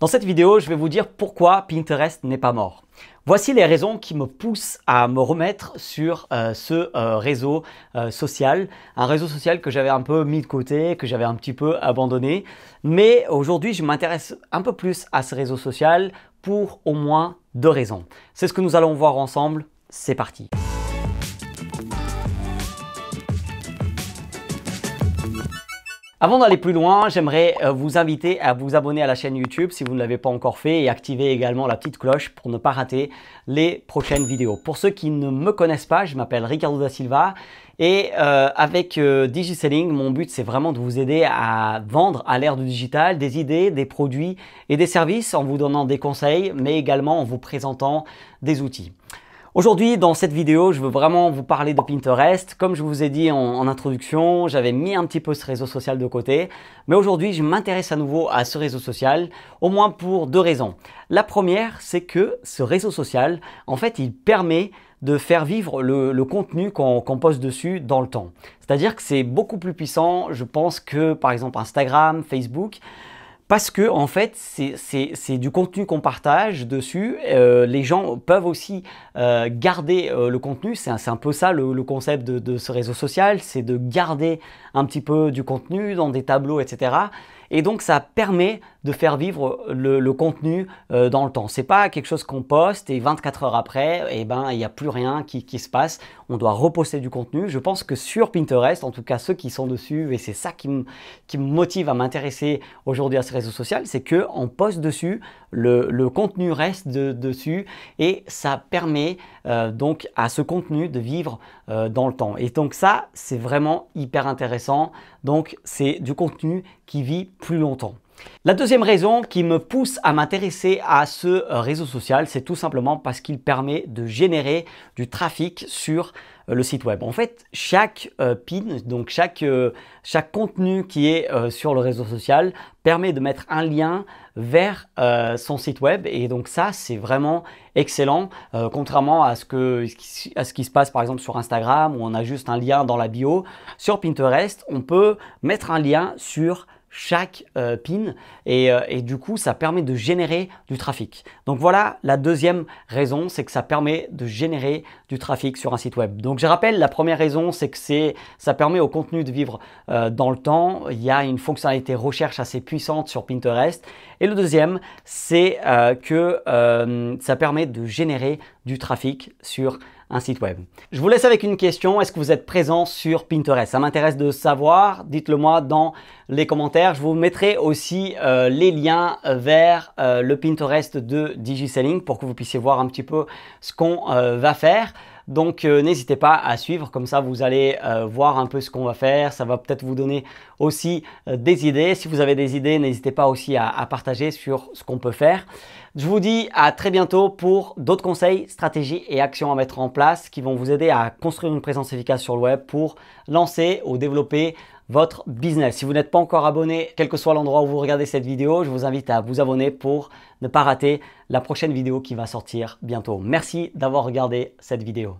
Dans cette vidéo, je vais vous dire pourquoi Pinterest n'est pas mort. Voici les raisons qui me poussent à me remettre sur euh, ce euh, réseau euh, social, un réseau social que j'avais un peu mis de côté, que j'avais un petit peu abandonné. Mais aujourd'hui, je m'intéresse un peu plus à ce réseau social pour au moins deux raisons. C'est ce que nous allons voir ensemble. C'est parti. Avant d'aller plus loin, j'aimerais euh, vous inviter à vous abonner à la chaîne YouTube si vous ne l'avez pas encore fait et activer également la petite cloche pour ne pas rater les prochaines vidéos. Pour ceux qui ne me connaissent pas, je m'appelle Ricardo da Silva et euh, avec euh, DigiSelling, mon but c'est vraiment de vous aider à vendre à l'ère du digital des idées, des produits et des services en vous donnant des conseils mais également en vous présentant des outils. Aujourd'hui, dans cette vidéo, je veux vraiment vous parler de Pinterest. Comme je vous ai dit en, introduction, j'avais mis un petit peu ce réseau social de côté. Mais aujourd'hui, je m'intéresse à nouveau à ce réseau social, au moins pour deux raisons. La première, c'est que ce réseau social, en fait, il permet de faire vivre le, contenu qu'on poste dessus dans le temps. C'est-à-dire que c'est beaucoup plus puissant, je pense, que par exemple Instagram, Facebook parce que en fait c'est du contenu qu'on partage dessus. Euh, les gens peuvent aussi euh, garder euh, le contenu. C'est un, peu ça le, concept de, de, ce réseau social, c'est de garder un petit peu du contenu dans des tableaux, etc. Et donc ça permet de faire vivre le, contenu euh, dans le temps. C'est pas quelque chose qu'on poste et 24 heures après, et eh ben il n'y a plus rien qui, se passe. On doit reposter du contenu. Je pense que sur Pinterest, en tout cas ceux qui sont dessus, et c'est ça qui me motive à m'intéresser aujourd'hui à ce réseau social, c'est qu'on poste dessus, le, contenu reste dessus et ça permet euh, donc à ce contenu de vivre euh, dans le temps. Et donc ça, c'est vraiment hyper intéressant. Donc c'est du contenu qui vit plus longtemps. La deuxième raison qui me pousse à m'intéresser à ce réseau social, c'est tout simplement parce qu'il permet de générer du trafic sur euh, le site web. En fait, chaque euh, pin, donc chaque, euh, chaque contenu qui est sur le réseau social permet de mettre un lien vers son site web et donc ça c'est vraiment excellent contrairement à ce, que, à ce qui se passe par exemple sur Instagram où on a juste un lien dans la bio sur Pinterest on peut mettre un lien sur chaque euh, pin euh, et, du coup ça permet de générer du trafic. Donc voilà la deuxième raison, c'est que ça permet de générer du trafic sur un site web. Donc je rappelle, la première raison c'est que c'est ça permet au contenu de vivre euh, dans le temps. Il y a une fonctionnalité recherche assez puissante sur Pinterest. Et le deuxième c'est que ça permet de générer du trafic sur un site web. Je vous laisse avec une question. Est-ce que vous êtes présent sur Pinterest Ça m'intéresse de savoir. Dites-le moi dans les commentaires. Je vous mettrai aussi euh, les liens euh, vers euh, le Pinterest de DigiSelling pour que vous puissiez voir un petit peu ce qu'on va faire. Donc n'hésitez pas à suivre, comme ça vous allez voir un peu ce qu'on va faire. Ça va peut-être vous donner aussi des idées. Si vous avez des idées, n'hésitez pas aussi à partager sur ce qu'on peut faire. Je vous dis à très bientôt pour d'autres conseils, stratégies et actions à mettre en place qui vont vous aider à construire une présence efficace sur le web pour lancer ou développer votre business. Si vous n'êtes pas encore abonné, quel que soit l'endroit où vous regardez cette vidéo, je vous invite à vous abonner pour ne pas rater la prochaine vidéo qui va sortir bientôt. Merci d'avoir regardé cette vidéo.